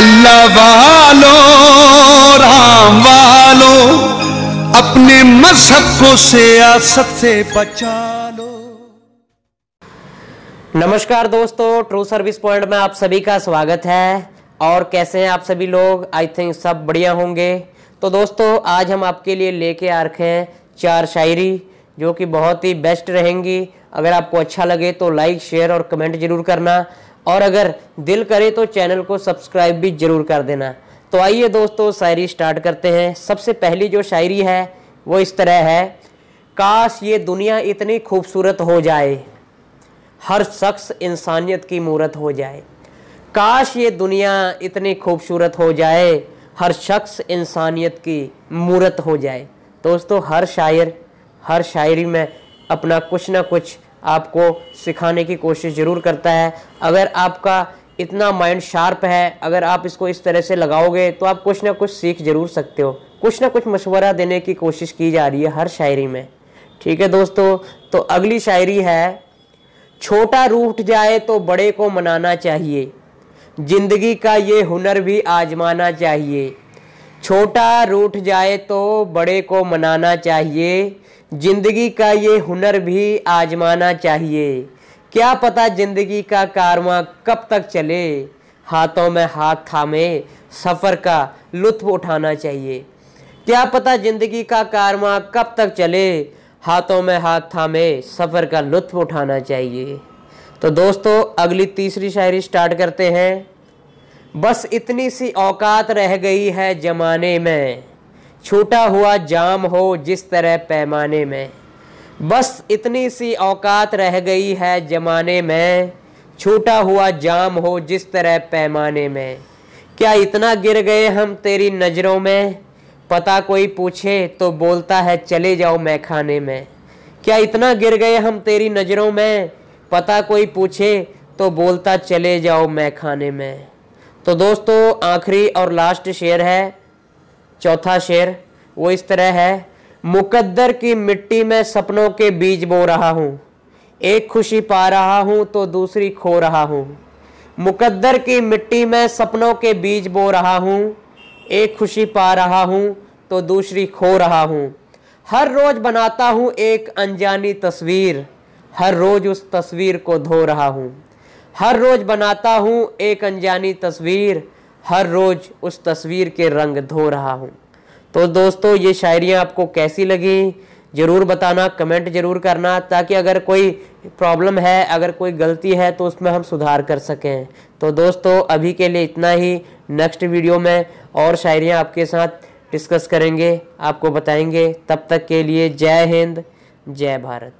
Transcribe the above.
अल्लाह वालों राम वालों अपने मजहब को सियासत से बचा लो नमस्कार दोस्तों ट्रू सर्विस पॉइंट में आप सभी का स्वागत है और कैसे हैं आप सभी लोग आई थिंक सब बढ़िया होंगे तो दोस्तों आज हम आपके लिए लेके आ रखे हैं चार शायरी जो कि बहुत ही बेस्ट रहेंगी अगर आपको अच्छा लगे तो लाइक शेयर और कमेंट जरूर करना और अगर दिल करे तो चैनल को सब्सक्राइब भी ज़रूर कर देना तो आइए दोस्तों शायरी स्टार्ट करते हैं सबसे पहली जो शायरी है वो इस तरह है काश ये दुनिया इतनी खूबसूरत हो जाए हर शख्स इंसानियत की मूरत हो जाए काश ये दुनिया इतनी खूबसूरत हो जाए हर शख्स इंसानियत की मूरत हो जाए दोस्तों हर शायर हर शायरी में अपना कुछ ना कुछ आपको सिखाने की कोशिश ज़रूर करता है अगर आपका इतना माइंड शार्प है अगर आप इसको इस तरह से लगाओगे तो आप कुछ ना कुछ सीख ज़रूर सकते हो कुछ ना कुछ मशवरा देने की कोशिश की जा रही है हर शायरी में ठीक है दोस्तों तो अगली शायरी है छोटा रूठ जाए तो बड़े को मनाना चाहिए ज़िंदगी का ये हुनर भी आजमाना चाहिए छोटा रूठ जाए तो बड़े को मनाना चाहिए जिंदगी का ये हुनर भी आजमाना चाहिए क्या पता जिंदगी का कारवा कब तक चले हाथों में हाथ थामे सफ़र का लुत्फ उठाना चाहिए क्या पता जिंदगी का कारवा कब तक चले हाथों में हाथ थामे सफ़र का लुत्फ उठाना चाहिए तो दोस्तों अगली तीसरी शायरी स्टार्ट करते हैं बस इतनी सी औकात रह गई है ज़माने में छूटा हुआ जाम हो जिस तरह पैमाने में बस इतनी सी औकात रह गई है जमाने में छूटा हुआ जाम हो जिस तरह पैमाने में क्या इतना गिर गए हम तेरी नज़रों में पता कोई पूछे तो बोलता है चले जाओ मैं खाने में क्या इतना गिर गए हम तेरी नज़रों में पता कोई पूछे तो बोलता चले जाओ मैं खाने में तो दोस्तों आखिरी और लास्ट शेयर है चौथा शेर वो इस तरह है मुकद्दर की मिट्टी में सपनों के बीज बो रहा हूँ एक खुशी पा रहा हूँ तो दूसरी खो रहा हूँ मुकद्दर की मिट्टी में सपनों के बीज बो रहा हूँ एक खुशी पा रहा हूँ तो दूसरी खो रहा हूँ हर रोज़ बनाता हूँ एक अनजानी तस्वीर हर रोज़ उस तस्वीर को धो रहा हूँ हर रोज़ बनाता हूँ एक अनजानी तस्वीर हर रोज़ उस तस्वीर के रंग धो रहा हूँ तो दोस्तों ये शायरियाँ आपको कैसी लगी ज़रूर बताना कमेंट ज़रूर करना ताकि अगर कोई प्रॉब्लम है अगर कोई गलती है तो उसमें हम सुधार कर सकें तो दोस्तों अभी के लिए इतना ही नेक्स्ट वीडियो में और शायरियाँ आपके साथ डिस्कस करेंगे आपको बताएंगे तब तक के लिए जय हिंद जय भारत